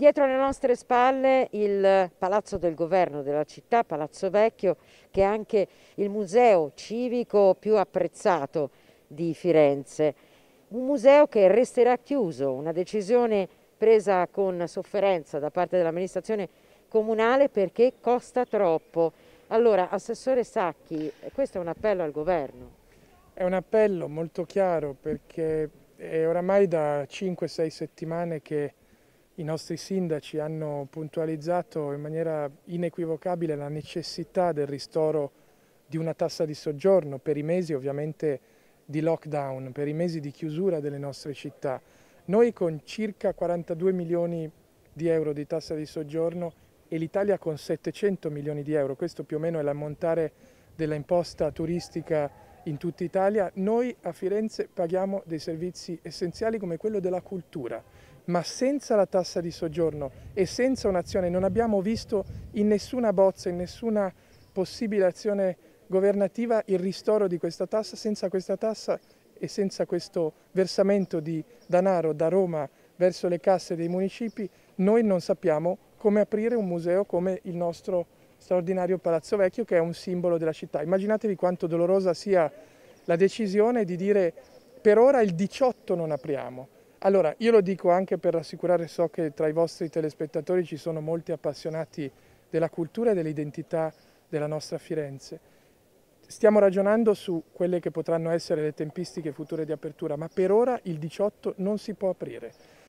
Dietro le nostre spalle il Palazzo del Governo della città, Palazzo Vecchio, che è anche il museo civico più apprezzato di Firenze. Un museo che resterà chiuso, una decisione presa con sofferenza da parte dell'amministrazione comunale perché costa troppo. Allora, Assessore Sacchi, questo è un appello al governo. È un appello molto chiaro perché è oramai da 5-6 settimane che i nostri sindaci hanno puntualizzato in maniera inequivocabile la necessità del ristoro di una tassa di soggiorno per i mesi ovviamente di lockdown, per i mesi di chiusura delle nostre città. Noi con circa 42 milioni di euro di tassa di soggiorno e l'Italia con 700 milioni di euro, questo più o meno è l'ammontare della imposta turistica in tutta Italia, noi a Firenze paghiamo dei servizi essenziali come quello della cultura, ma senza la tassa di soggiorno e senza un'azione, non abbiamo visto in nessuna bozza, in nessuna possibile azione governativa il ristoro di questa tassa, senza questa tassa e senza questo versamento di denaro da Roma verso le casse dei municipi, noi non sappiamo come aprire un museo come il nostro straordinario Palazzo Vecchio che è un simbolo della città. Immaginatevi quanto dolorosa sia la decisione di dire per ora il 18 non apriamo. Allora, io lo dico anche per rassicurare, so che tra i vostri telespettatori ci sono molti appassionati della cultura e dell'identità della nostra Firenze. Stiamo ragionando su quelle che potranno essere le tempistiche future di apertura, ma per ora il 18 non si può aprire.